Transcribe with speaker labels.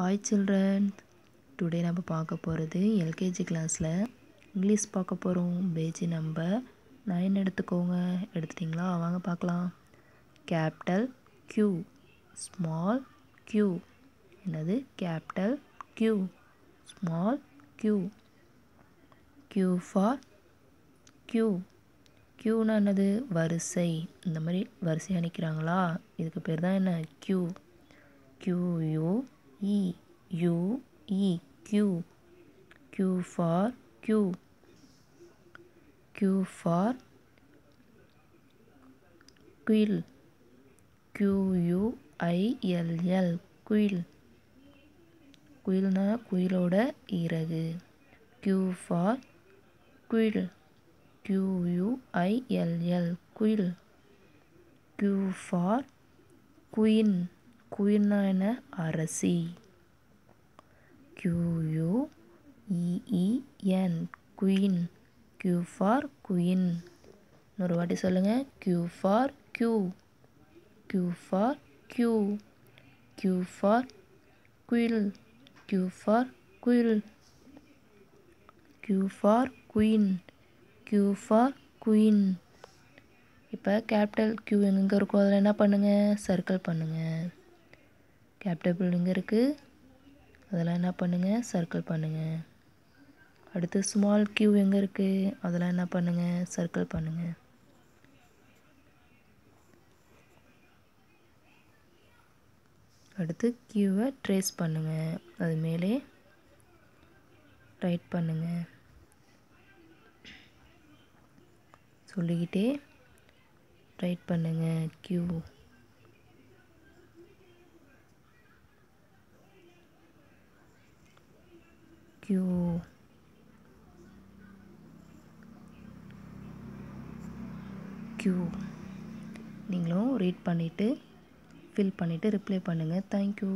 Speaker 1: Hi children today நம்ம பார்க்க போகிறது எல்கேஜி கிளாஸில் இங்கிலீஷ் பார்க்க போகிறோம் பேஜி நம்பர் நைன் எடுத்துக்கோங்க எடுத்துட்டிங்களா வாங்க பார்க்கலாம் கேபிட்டல் க்யூ ஸ்மால் க்யூ என்னது capital Q small Q Q for Q க்யூனா என்னது வரிசை இந்த மாதிரி வரிசையாக நிற்கிறாங்களா இதுக்கு பேர் தான் என்ன Q Q U E U E Q Q for Q Q for quill Q U I L L quill குயில்னா குயிலோட இறகு க்யூ ஃபார் குயில் கியூயூஐஎல்எல் குயில் க்யூ ஃபார் குயின் குயில்னா என்ன அரசி Q U E E N queen Q for queen இன்னொரு வாட்டி சொல்லுங்கள் Q for Q Q for Q Q for குயில் கியூ ஃபார் குயில் Q for queen Q for queen இப்போ கேபிட்டல் கியூ எங்கெங்கே இருக்கோ அதில் என்ன பண்ணுங்கள் சர்க்கிள் பண்ணுங்கள் கேபிட்டபிள் எங்கே இருக்குது அதெல்லாம் என்ன பண்ணுங்கள் சர்க்கிள் பண்ணுங்கள் அடுத்து ஸ்மால் கியூ எங்கே இருக்குது அதெல்லாம் என்ன பண்ணுங்கள் சர்க்கிள் பண்ணுங்கள் அடுத்து கியூவை ட்ரேஸ் பண்ணுங்கள் அது மேலே ரைட் பண்ணுங்கள் சொல்லிக்கிட்டே ரைட் பண்ணுங்கள் கியூ you. க்யூ நீங்களும் ரீட் பண்ணிவிட்டு ஃபில் பண்ணிவிட்டு ரிப்ளை பண்ணுங்கள் தேங்க்யூ